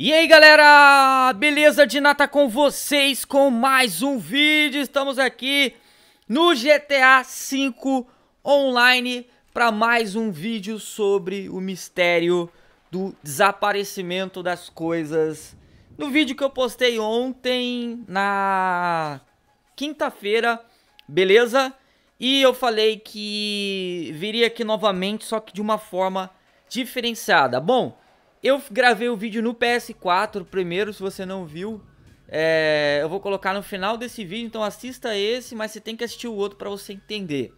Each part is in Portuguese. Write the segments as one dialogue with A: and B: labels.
A: E aí galera, beleza de nata com vocês com mais um vídeo, estamos aqui no GTA V Online para mais um vídeo sobre o mistério do desaparecimento das coisas No vídeo que eu postei ontem na quinta-feira, beleza? E eu falei que viria aqui novamente, só que de uma forma diferenciada Bom, eu gravei o vídeo no PS4 primeiro, se você não viu. É, eu vou colocar no final desse vídeo, então assista esse, mas você tem que assistir o outro para você entender.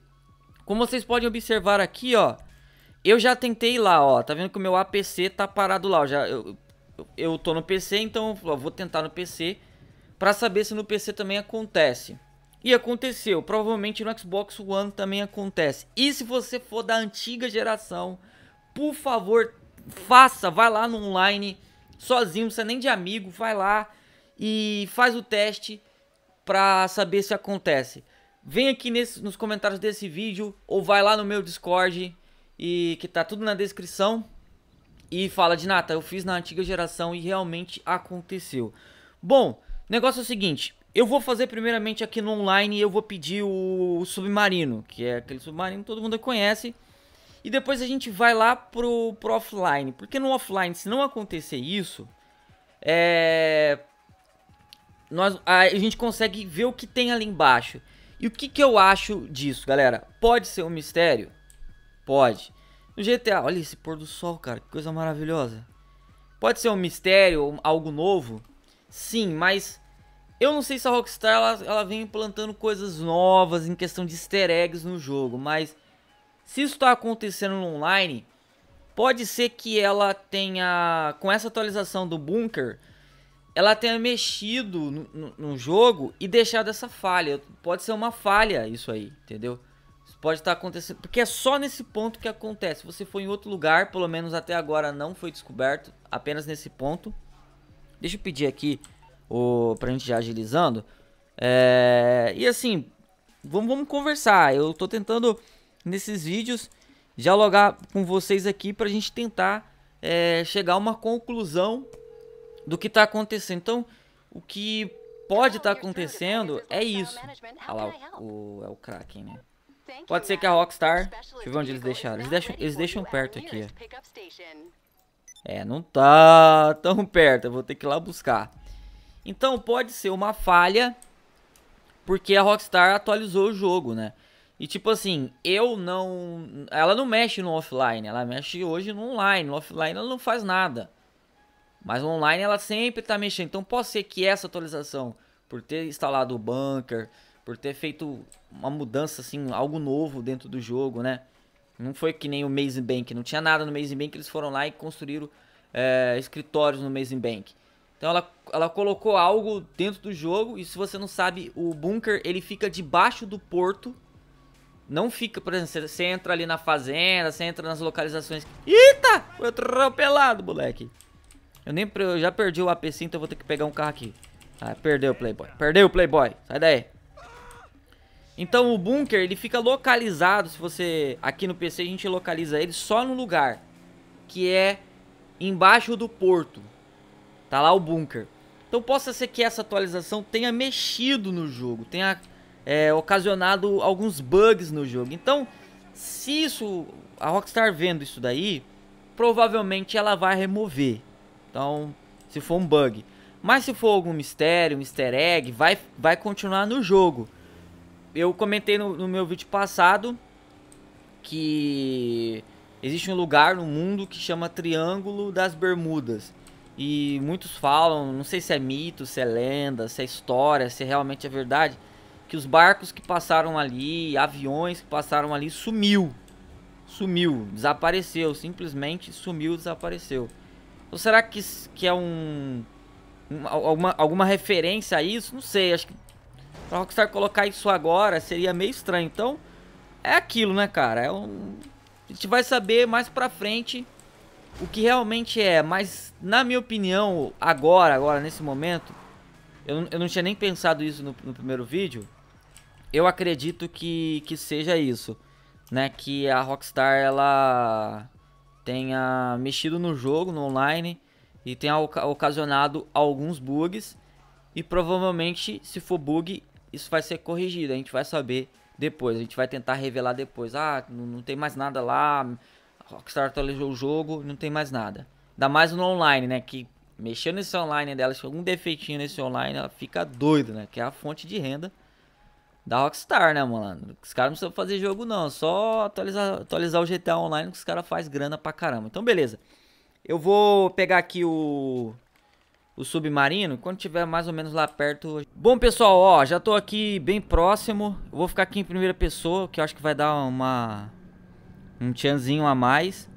A: Como vocês podem observar aqui, ó, eu já tentei lá, ó, tá vendo que o meu APC tá parado lá, já, eu, eu tô no PC, então ó, vou tentar no PC para saber se no PC também acontece. E aconteceu, provavelmente no Xbox One também acontece. E se você for da antiga geração, por favor, faça, vai lá no online, sozinho, não precisa nem de amigo, vai lá e faz o teste para saber se acontece. Vem aqui nesse, nos comentários desse vídeo ou vai lá no meu Discord e que tá tudo na descrição e fala de nata, eu fiz na antiga geração e realmente aconteceu. Bom, negócio é o seguinte, eu vou fazer primeiramente aqui no online e eu vou pedir o, o submarino, que é aquele submarino que todo mundo conhece e depois a gente vai lá pro, pro offline. Porque no offline, se não acontecer isso, é... Nós, a, a gente consegue ver o que tem ali embaixo. E o que, que eu acho disso, galera? Pode ser um mistério? Pode. No GTA, olha esse pôr do sol, cara, que coisa maravilhosa. Pode ser um mistério, algo novo? Sim, mas eu não sei se a Rockstar ela, ela vem implantando coisas novas em questão de easter eggs no jogo, mas se isso está acontecendo no online, pode ser que ela tenha, com essa atualização do bunker, ela tenha mexido no, no, no jogo e deixado essa falha. Pode ser uma falha isso aí, entendeu? Isso pode estar tá acontecendo, porque é só nesse ponto que acontece. Você foi em outro lugar, pelo menos até agora não foi descoberto, apenas nesse ponto. Deixa eu pedir aqui o, pra gente já agilizando. É, e assim, vamos, vamos conversar. Eu tô tentando nesses vídeos, dialogar com vocês aqui para a gente tentar é, chegar a uma conclusão do que está acontecendo. Então, o que pode estar tá acontecendo é isso. Ah lá, o é o Kraken, né? Pode ser que a Rockstar... Deixa eu ver onde eles deixaram. Eles deixam, eles deixam perto aqui. É, não tá tão perto. Eu vou ter que ir lá buscar. Então, pode ser uma falha... Porque a Rockstar atualizou o jogo, né? E tipo assim, eu não. Ela não mexe no offline, ela mexe hoje no online. No offline ela não faz nada. Mas no online ela sempre tá mexendo. Então pode ser que essa atualização, por ter instalado o bunker, por ter feito uma mudança, assim, algo novo dentro do jogo, né? Não foi que nem o Maze Bank, não tinha nada no Maze Bank, eles foram lá e construíram é, escritórios no Maze Bank. Então ela, ela colocou algo dentro do jogo e se você não sabe, o bunker ele fica debaixo do porto não fica, por exemplo, você entra ali na fazenda, você entra nas localizações. Eita! Foi atropelado, moleque. Eu nem eu já perdi o APC, então eu vou ter que pegar um carro aqui. Ah, perdeu o Playboy. Perdeu o Playboy. Sai daí. Então o bunker, ele fica localizado, se você... Aqui no PC a gente localiza ele só no lugar, que é embaixo do porto. Tá lá o bunker. Então possa ser que essa atualização tenha mexido no jogo, tenha é, ocasionado alguns bugs no jogo. Então, se isso a Rockstar vendo isso daí, provavelmente ela vai remover. Então, se for um bug, mas se for algum mistério, um easter egg, vai, vai continuar no jogo. Eu comentei no, no meu vídeo passado que existe um lugar no mundo que chama Triângulo das Bermudas. E muitos falam, não sei se é mito, se é lenda, se é história, se realmente é verdade, que os barcos que passaram ali, aviões que passaram ali, sumiu. Sumiu, desapareceu, simplesmente sumiu, desapareceu. Ou então, será que, que é um. Alguma, alguma referência a isso? Não sei, acho que pra Rockstar colocar isso agora seria meio estranho. Então, é aquilo, né, cara? É um... A gente vai saber mais pra frente o que realmente é, mas na minha opinião, agora, agora, nesse momento, eu, eu não tinha nem pensado isso no, no primeiro vídeo eu acredito que, que seja isso, né? Que a Rockstar ela tenha mexido no jogo, no online e tenha ocasionado alguns bugs e provavelmente se for bug isso vai ser corrigido, a gente vai saber depois, a gente vai tentar revelar depois. Ah, não tem mais nada lá, Rockstar atualizou o jogo, não tem mais nada. Ainda mais no online, né? Que mexendo nesse online dela, se algum defeitinho nesse online, ela fica doida, né? Que é a fonte de renda da Rockstar, né, mano? Os caras não precisam fazer jogo, não. Só atualizar, atualizar o GTA Online que os caras fazem grana pra caramba. Então, beleza. Eu vou pegar aqui o o submarino, quando tiver mais ou menos lá perto. Bom, pessoal, ó, já tô aqui bem próximo. Eu vou ficar aqui em primeira pessoa, que eu acho que vai dar uma um tchanzinho a mais.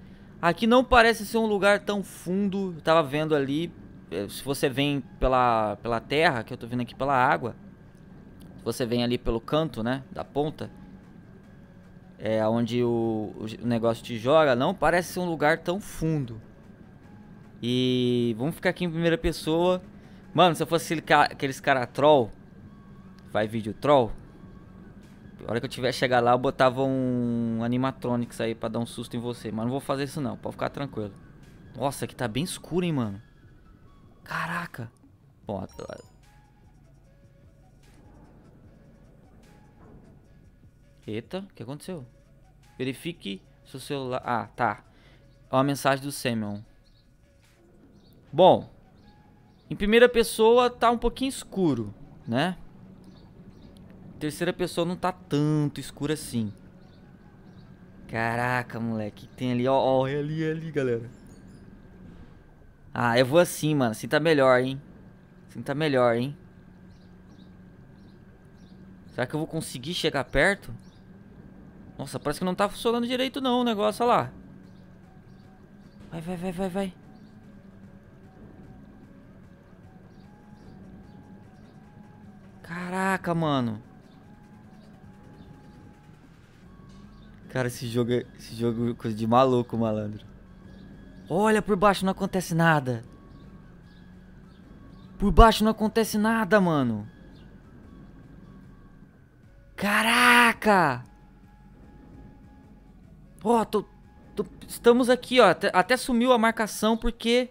A: Aqui não parece ser um lugar tão fundo. Eu tava vendo ali, eh, se você vem pela pela terra, que eu tô vindo aqui pela água, você vem ali pelo canto, né, da ponta, é onde o, o negócio te joga, não parece um lugar tão fundo. E vamos ficar aqui em primeira pessoa. Mano, se eu fosse aqueles cara troll, vai vídeo troll, a hora que eu tiver chegar lá, eu botava um animatronics aí pra dar um susto em você. Mas não vou fazer isso não, pode ficar tranquilo. Nossa, aqui tá bem escuro, hein, mano. Caraca. Bom, Eita, o que aconteceu? Verifique seu celular. Ah, tá. É uma mensagem do Semyon. Bom, em primeira pessoa tá um pouquinho escuro, né? Em terceira pessoa não tá tanto escuro assim. Caraca, moleque, tem ali, ó, ó, é ali, é ali, galera. Ah, eu vou assim, mano, assim tá melhor, hein? Assim tá melhor, hein? Será que eu vou conseguir chegar perto? Nossa, parece que não tá funcionando direito não o negócio, olha lá. Vai, vai, vai, vai, vai. Caraca, mano. Cara, esse jogo é, esse jogo é coisa de maluco, malandro. Olha, por baixo não acontece nada. Por baixo não acontece nada, mano. Caraca! Ó, oh, estamos aqui, ó. Até, até, sumiu a marcação porque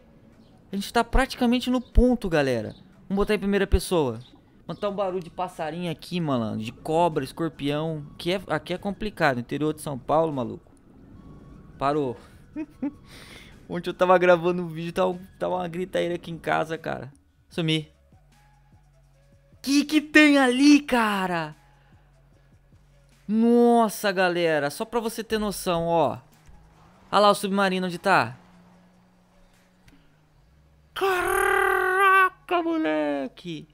A: a gente tá praticamente no ponto, galera. Vamos botar em primeira pessoa. Mano, tá um barulho de passarinho aqui, malandro. De cobra, escorpião. Que é, aqui é complicado. Interior de São Paulo, maluco. Parou. Ontem eu tava gravando um vídeo, tava, tá tava tá uma gritaíra aqui em casa, cara. Sumi. Que que tem ali, cara? Nossa, galera, só pra você ter noção, ó. Olha lá o submarino onde tá. Caraca, moleque!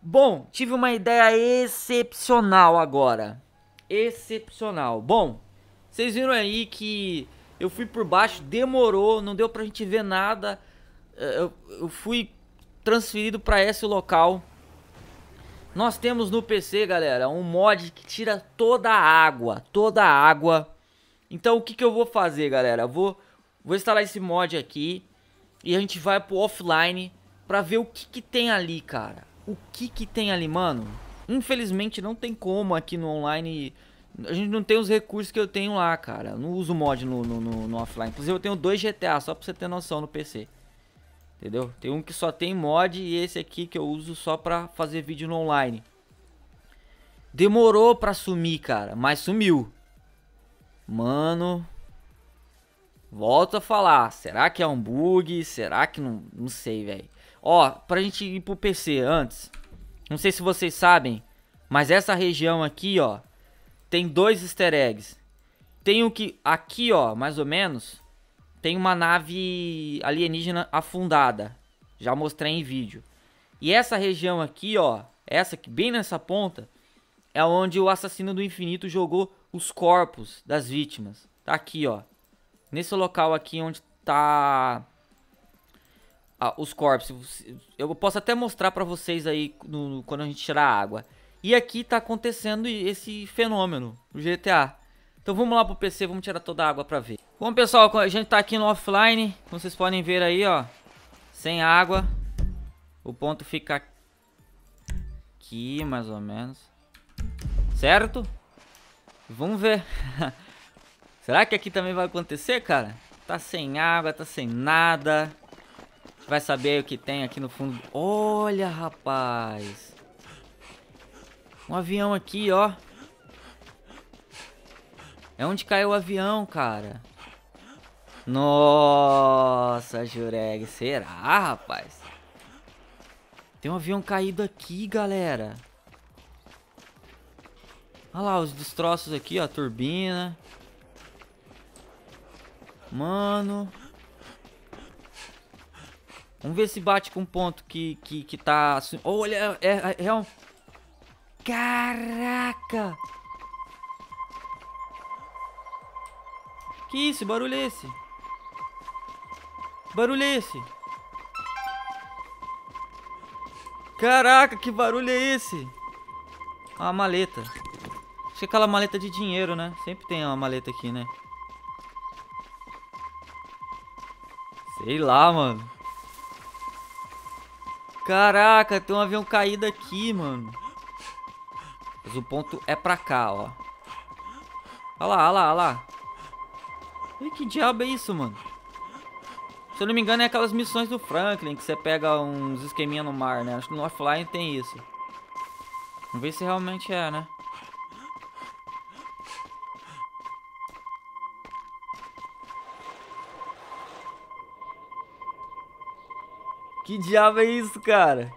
A: Bom, tive uma ideia excepcional agora. Excepcional. Bom, vocês viram aí que eu fui por baixo, demorou, não deu pra gente ver nada. É, eu, eu fui transferido para esse local. Nós temos no PC, galera, um mod que tira toda a água, toda a água. Então o que, que eu vou fazer, galera? vou, vou instalar esse mod aqui e a gente vai pro offline pra ver o que, que tem ali, cara. O que que tem ali, mano? Infelizmente não tem como aqui no online... A gente não tem os recursos que eu tenho lá, cara. Eu não uso mod no, no, no, no offline. Inclusive eu tenho dois GTA, só pra você ter noção, no PC. Entendeu? Tem um que só tem mod e esse aqui que eu uso só pra fazer vídeo no online. Demorou pra sumir, cara, mas sumiu. Mano, volto a falar. Será que é um bug? Será que não... Não sei, velho. Ó, pra gente ir pro PC antes. Não sei se vocês sabem, mas essa região aqui, ó, tem dois easter eggs. Tem o que... Aqui, ó, mais ou menos, tem uma nave alienígena afundada. Já mostrei em vídeo. E essa região aqui, ó, essa aqui, bem nessa ponta, é onde o assassino do infinito jogou os corpos das vítimas. Tá aqui, ó. Nesse local aqui onde tá ah, os corpos. Eu posso até mostrar pra vocês aí no, quando a gente tirar a água. E aqui tá acontecendo esse fenômeno no GTA. Então vamos lá pro PC, vamos tirar toda a água pra ver. Bom, pessoal, a gente tá aqui no offline, como vocês podem ver aí, ó. Sem água. O ponto fica aqui, mais ou menos. Certo? Vamos ver. Será que aqui também vai acontecer, cara? Tá sem água, tá sem nada. Vai saber o que tem aqui no fundo. Olha, rapaz. Um avião aqui, ó. É onde caiu o avião, cara. Nossa, Jureg. Será, rapaz? Tem um avião caído aqui, galera. Olha lá os destroços aqui, ó. A turbina. Mano. Vamos ver se bate com um ponto que, que, que tá... Olha, é, é, é um... Caraca! Que isso? Barulho é esse? Barulho é esse? Caraca, que barulho é esse? a maleta. Acho que é aquela maleta de dinheiro, né? Sempre tem uma maleta aqui, né? Sei lá, mano. Caraca, tem um avião caído aqui, mano. Mas o ponto é pra cá, ó. Olha lá, olha lá, olha lá. E que diabo é isso, mano? Se eu não me engano, é aquelas missões do Franklin, que você pega uns esqueminha no mar, né? Acho que no offline tem isso. Vamos ver se realmente é, né? Que diabo é isso, cara?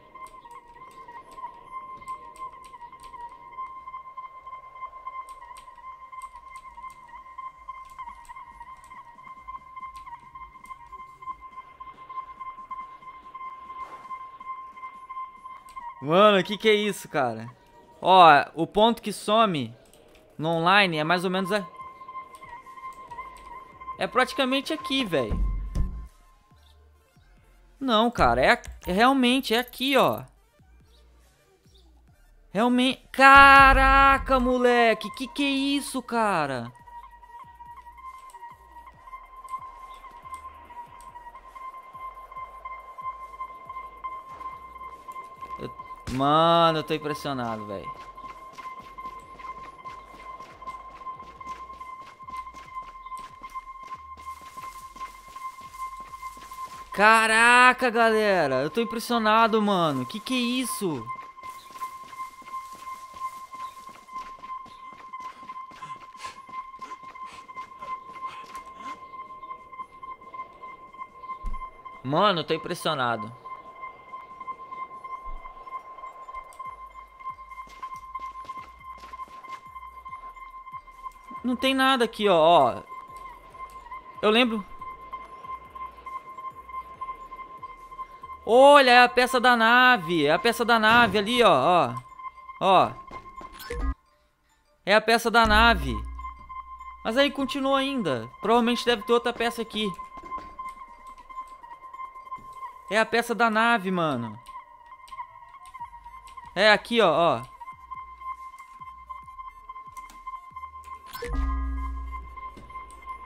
A: Mano, que que é isso, cara? Ó, o ponto que some no online é mais ou menos a... É praticamente aqui, velho. Não, cara, é, é realmente, é aqui, ó. Realmente... Caraca, moleque, que que é isso, cara? Mano, eu tô impressionado, velho. Caraca, galera. Eu tô impressionado, mano. Que que é isso? Mano, eu tô impressionado. Não tem nada aqui, ó, Eu lembro. Olha, é a peça da nave. É a peça da nave ali, ó, ó. Ó. É a peça da nave. Mas aí continua ainda. Provavelmente deve ter outra peça aqui. É a peça da nave, mano. É aqui, ó, ó.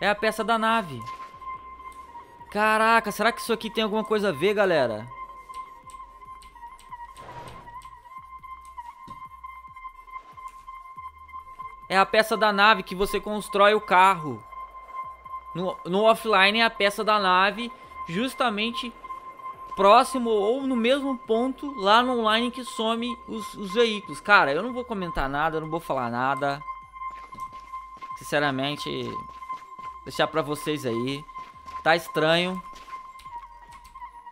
A: É a peça da nave. Caraca, será que isso aqui tem alguma coisa a ver, galera? É a peça da nave que você constrói o carro. No, no offline é a peça da nave justamente próximo ou no mesmo ponto lá no online que some os, os veículos. Cara, eu não vou comentar nada, eu não vou falar nada. Sinceramente, Deixar pra vocês aí. Tá estranho.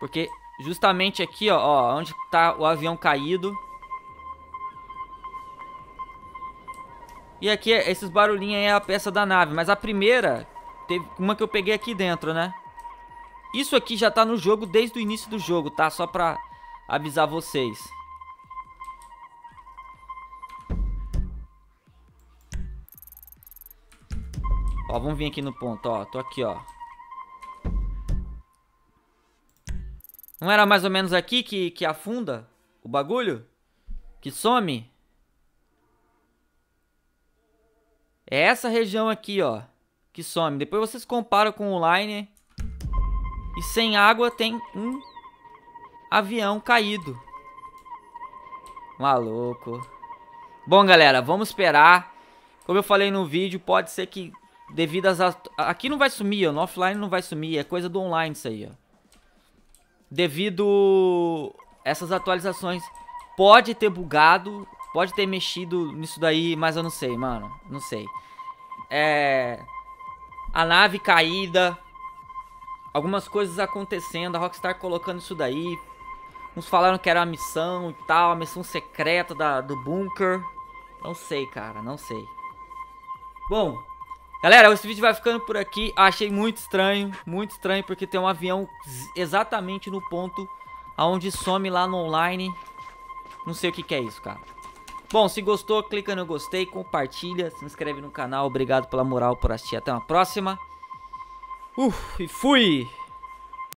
A: Porque justamente aqui, ó, ó onde tá o avião caído. E aqui, esses barulhinhos aí é a peça da nave. Mas a primeira, teve uma que eu peguei aqui dentro, né? Isso aqui já tá no jogo desde o início do jogo, tá? Só pra avisar vocês. Ó, vamos vir aqui no ponto, ó. Tô aqui, ó. Não era mais ou menos aqui que, que afunda o bagulho? Que some? É essa região aqui, ó. Que some. Depois vocês comparam com o liner E sem água tem um avião caído. Maluco. Bom, galera, vamos esperar. Como eu falei no vídeo, pode ser que Devido às... Aqui não vai sumir, ó. No offline não vai sumir. É coisa do online isso aí, ó. Devido essas atualizações, pode ter bugado, pode ter mexido nisso daí, mas eu não sei, mano. Não sei. É... A nave caída, algumas coisas acontecendo, a Rockstar colocando isso daí. Uns falaram que era a missão e tal, a missão secreta da, do bunker. Não sei, cara, não sei. Bom, Galera, esse vídeo vai ficando por aqui. Achei muito estranho, muito estranho, porque tem um avião exatamente no ponto aonde some lá no online. Não sei o que, que é isso, cara. Bom, se gostou, clica no gostei, compartilha, se inscreve no canal. Obrigado pela moral, por assistir. Até uma próxima. Uf e fui!